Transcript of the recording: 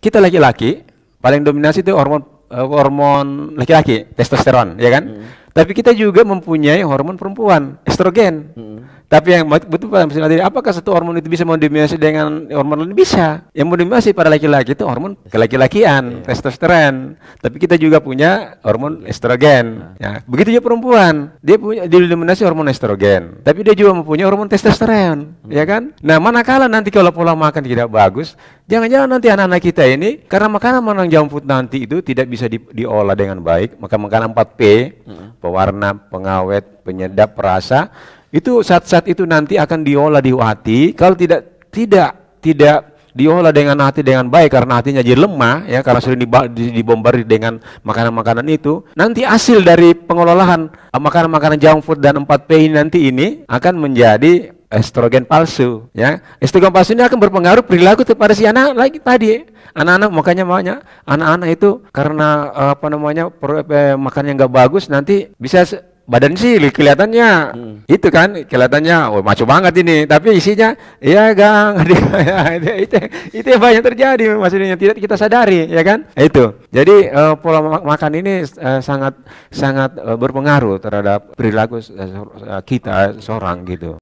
kita laki-laki paling dominasi itu hormon uh, hormon laki-laki testosteron ya kan hmm. tapi kita juga mempunyai hormon perempuan estrogen hmm. Tapi yang betul mesin materi, apakah satu hormon itu bisa mendominasi dengan hormon lain? Bisa. Yang mendominasi pada laki-laki itu hormon kelaki-lakian, yeah. testosteron. Tapi kita juga punya hormon estrogen. Ya. begitu juga perempuan, dia punya didominasi hormon estrogen. Tapi dia juga mempunyai hormon testosteron, hmm. ya kan? Nah, manakala nanti kalau pola makan tidak bagus, jangan-jangan nanti anak-anak kita ini karena makanan menang junk nanti itu tidak bisa di, diolah dengan baik, maka makanan 4P, hmm. pewarna, pengawet, penyedap rasa itu saat-saat itu nanti akan diolah di hati. Kalau tidak tidak tidak diolah dengan hati dengan baik karena hatinya jadi lemah ya karena sering dibombardir dengan makanan-makanan itu nanti hasil dari pengelolaan eh, makanan-makanan junk food dan 4P ini nanti ini akan menjadi estrogen palsu ya estrogen palsu ini akan berpengaruh perilaku kepada si anak lagi tadi anak-anak makanya makanya anak-anak itu karena eh, apa namanya eh, makan yang nggak bagus nanti bisa badan sih kelihatannya hmm. itu kan kelihatannya oh, macu banget ini tapi isinya iya gang itu, itu itu yang banyak terjadi maksudnya tidak kita sadari ya kan itu jadi uh, pola makan ini uh, sangat sangat uh, berpengaruh terhadap perilaku uh, kita seorang gitu